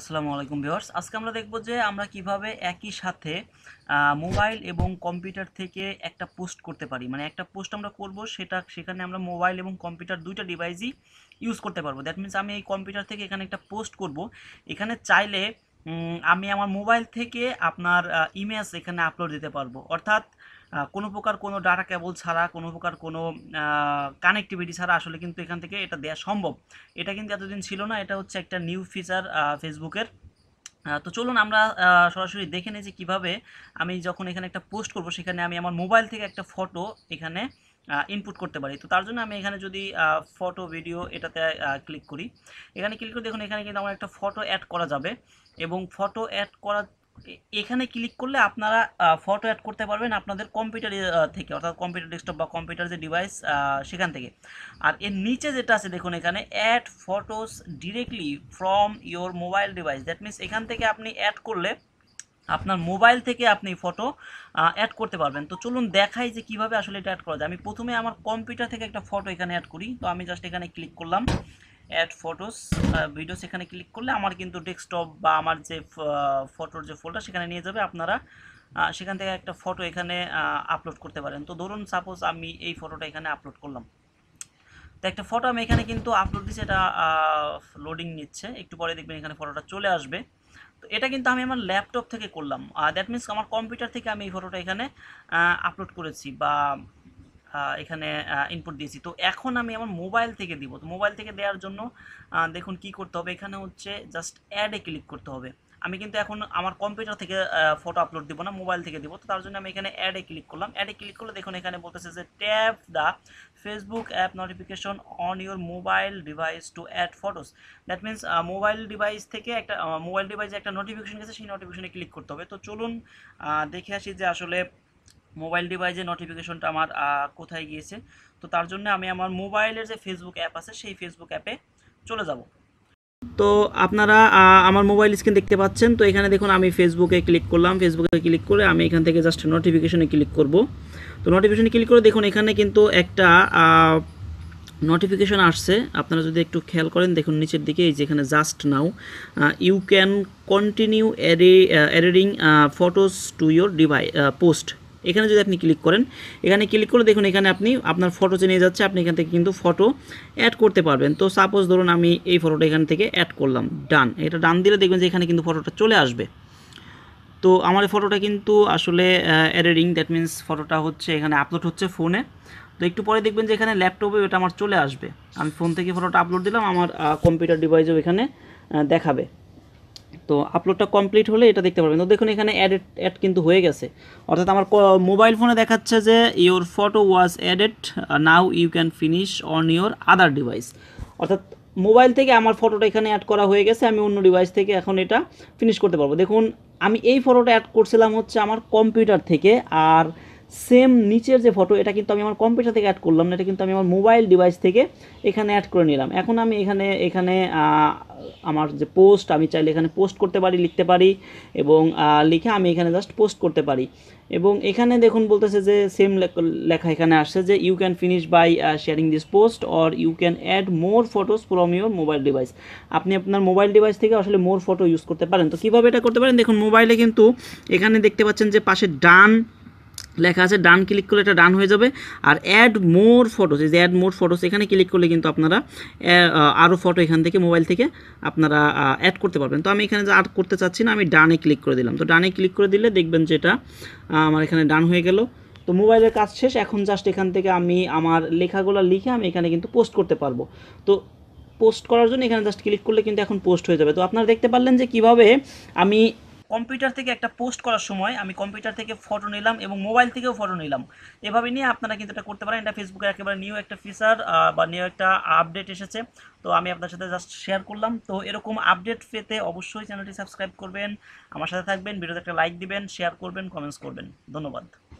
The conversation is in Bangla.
আসসালামু আলাইকুম ভিউয়ার্স আজকে আমরা দেখব যে আমরা কিভাবে একই সাথে মোবাইল এবং কম্পিউটার থেকে একটা পোস্ট করতে পারি মানে একটা পোস্ট আমরা করব সেটা সেখানে আমরা মোবাইল এবং কম্পিউটার দুইটা ডিভাইসই ইউজ করতে পারবো দ্যাট মিন্স আমি এই কম্পিউটার থেকে এখানে একটা পোস্ট করব এখানে চাইলে আমি আমার মোবাইল থেকে আপনার ইমেজ এখানে আপলোড দিতে পারবো অর্থাৎ কোনো প্রকার কোনো ডাটা কেবল ছাড়া কোনো প্রকার কোনো কানেক্টিভিটি ছাড়া আসলে কিন্তু এখান থেকে এটা দেওয়া সম্ভব এটা কিন্তু এতদিন ছিল না এটা হচ্ছে একটা নিউ ফিচার ফেসবুকের তো চলুন আমরা সরাসরি দেখে নিই যে কীভাবে আমি যখন এখানে একটা পোস্ট করব সেখানে আমি আমার মোবাইল থেকে একটা ফটো এখানে ইনপুট করতে পারি তো তার জন্য আমি এখানে যদি ফটো ভিডিও এটাতে ক্লিক করি এখানে ক্লিক করে দেখুন এখানে কিন্তু আমার একটা ফটো অ্যাড করা যাবে এবং ফটো অ্যাড করা এখানে ক্লিক করলে আপনারা ফটো অ্যাড করতে পারবেন আপনাদের কম্পিউটার থেকে অর্থাৎ কম্পিউটার ডেস্কটপ বা কম্পিউটার যে ডিভাইস সেখান থেকে আর এর নিচে যেটা আছে দেখুন এখানে add photos directly from your mobile device that means এখান থেকে আপনি অ্যাড করলে আপনার মোবাইল থেকে আপনি ফটো অ্যাড করতে পারবেন তো চলুন দেখাই যে কিভাবে আসলে এটা অ্যাড করা যায় আমি প্রথমে আমার কম্পিউটার থেকে একটা ফটো এখানে অ্যাড করি তো আমি জাস্ট এখানে ক্লিক করলাম অ্যাড ফটোস ভিডিওস এখানে ক্লিক করলে আমার কিন্তু ডেস্কটপ বা আমার যে ফটোর যে ফোল্ডার সেখানে নিয়ে যাবে আপনারা সেখান থেকে একটা ফটো এখানে আপলোড করতে পারেন তো ধরুন সাপোজ আমি এই ফটোটা এখানে আপলোড করলাম তো একটা ফটো আমি এখানে কিন্তু আপলোড দিচ্ছি এটা লোডিং নিচ্ছে একটু পরে দেখবেন এখানে ফটোটা চলে আসবে তো এটা কিন্তু আমি আমার ল্যাপটপ থেকে করলাম দ্যাট মিনস আমার কম্পিউটার থেকে আমি এই ফটোটা এখানে আপলোড করেছি বা এখানে ইনপুট দিয়েছি তো এখন আমি আমার মোবাইল থেকে দিব তো মোবাইল থেকে দেওয়ার জন্য দেখুন কি করতে হবে এখানে হচ্ছে জাস্ট অ্যাডে ক্লিক করতে হবে আমি কিন্তু এখন আমার কম্পিউটার থেকে ফটো আপলোড দিব না মোবাইল থেকে দিব তো তার জন্য আমি এখানে অ্যাডে ক্লিক করলাম অ্যাডে ক্লিক করলে দেখুন এখানে বলতেছে যে tap the Facebook app notification on your mobile device to add photos that means mobile device থেকে একটা মোবাইল ডিভাইসে একটা নোটিফিকেশন গেছে সেই নোটিফিকেশনে ক্লিক করতে হবে তো চলুন দেখে আসি যে আসলে মোবাইল ডিভাইসে নোটিফিকেশনটা আমার কোথায় গিয়েছে তো তার জন্য আমি আমার মোবাইলের যে ফেসবুক অ্যাপ আছে সেই ফেসবুক অ্যাপে চলে যাব তো আপনারা আমার মোবাইল স্ক্রিন দেখতে পাচ্ছেন তো এখানে দেখুন আমি ফেসবুকে ক্লিক করলাম ফেসবুকে ক্লিক করে আমি এখান থেকে জাস্ট নোটিফিকেশনে ক্লিক করব তো নোটিফিকেশনে ক্লিক করে দেখুন এখানে কিন্তু একটা নোটিফিকেশন আসছে আপনারা যদি একটু খেয়াল করেন দেখুন নিচের দিকে এই যেখানে just now you can continue are অ্যারেডিং photos to your device post এখানে যদি আপনি ক্লিক করেন এখানে ক্লিক করে দেখুন এখানে আপনি আপনার ফটো চেয়ে নিয়ে যাচ্ছে আপনি এখান থেকে কিন্তু ফটো অ্যাড করতে পারবেন তো সাপোজ ধরুন আমি এই ফটোটা এখান থেকে অ্যাড করলাম ডান এটা ডান দিলে দেখবেন যে এখানে কিন্তু ফটোটা চলে আসবে তো আমার ফটোটা কিন্তু আসলে এডিটিং দ্যাট মিন্স ফটোটা হচ্ছে এখানে আপলোড হচ্ছে ফোনে তো একটু পরে দেখবেন যে এখানে ল্যাপটপে এটা আমার চলে আসবে আমি ফোন থেকে ফটোটা আপলোড দিলাম আমার কম্পিউটার ডিভাইসও এখানে দেখাবে তো আপলোডটা কমপ্লিট হলে এটা দেখতে পারবেন তো দেখুন এখানে অ্যাড অ্যাড কিন্তু হয়ে গেছে অর্থাৎ আমার মোবাইল ফোনে দেখাচ্ছে যে your photo was added now you can finish on your other device অর্থাৎ মোবাইল থেকে আমার ফটোটা এখানে অ্যাড করা হয়ে গেছে আমি অন্য ডিভাইস থেকে এখন এটা ফিনিশ করতে পারবো দেখুন আমি এই ফটোটা অ্যাড করছিলাম হচ্ছে আমার কম্পিউটার থেকে আর সেম নিচের যে ফটো এটা কিন্তু আমি আমার কম্পিউটার থেকে অ্যাড করলাম না এটা কিন্তু আমি আমার মোবাইল ডিভাইস থেকে এখানে অ্যাড করে নিলাম এখন আমি এখানে এখানে আমার যে পোস্ট আমি চাইলে এখানে পোস্ট করতে পারি লিখতে পারি এবং লিখে আমি এখানে জাস্ট পোস্ট করতে পারি এবং এখানে দেখুন বলতেছে যে সেম লেখা এখানে আসছে যে you can finish by sharing this post or you can add more photos from your mobile device আপনি আপনার মোবাইল ডিভাইস থেকে আসলে মোর ফটো ইউজ করতে পারেন তো কীভাবে এটা করতে পারেন দেখুন মোবাইলে কিন্তু এখানে দেখতে পাচ্ছেন যে পাশে ডান লেখা আছে ডান ক্লিক করলে এটা ডান হয়ে যাবে আর অ্যাড মোর ফটোস এই যে অ্যাড মোর ফটোস এখানে ক্লিক করলে কিন্তু আপনারা আরও ফটো এখান থেকে মোবাইল থেকে আপনারা অ্যাড করতে পারবেন তো আমি এখানে যে অ্যাড করতে চাচ্ছি না আমি ডানে ক্লিক করে দিলাম তো ডানে ক্লিক করে দিলে দেখবেন যে এটা আমার এখানে ডান হয়ে গেল তো মোবাইলের কাজ শেষ এখন জাস্ট এখান থেকে আমি আমার লেখাগুলো লিখে আমি এখানে কিন্তু পোস্ট করতে পারবো তো পোস্ট করার জন্য এখানে জাস্ট ক্লিক করলে কিন্তু এখন পোস্ট হয়ে যাবে তো আপনারা দেখতে পারলেন যে কীভাবে আমি কম্পিউটার থেকে একটা পোস্ট করার সময় আমি কম্পিউটার থেকে ফটো নিলাম এবং মোবাইল থেকেও ফটো নিলাম এভাবে নিয়ে আপনারা কিন্তু এটা করতে পারেন এটা ফেসবুকের একেবারে নিউ একটা ফিচার বা নিউ একটা আপডেট এসেছে তো আমি আপনার সাথে জাস্ট শেয়ার করলাম তো এরকম আপডেট পেতে অবশ্যই চ্যানেলটি সাবস্ক্রাইব করবেন আমার সাথে থাকবেন ভিডিওতে একটা লাইক দিবেন শেয়ার করবেন কমেন্টস করবেন ধন্যবাদ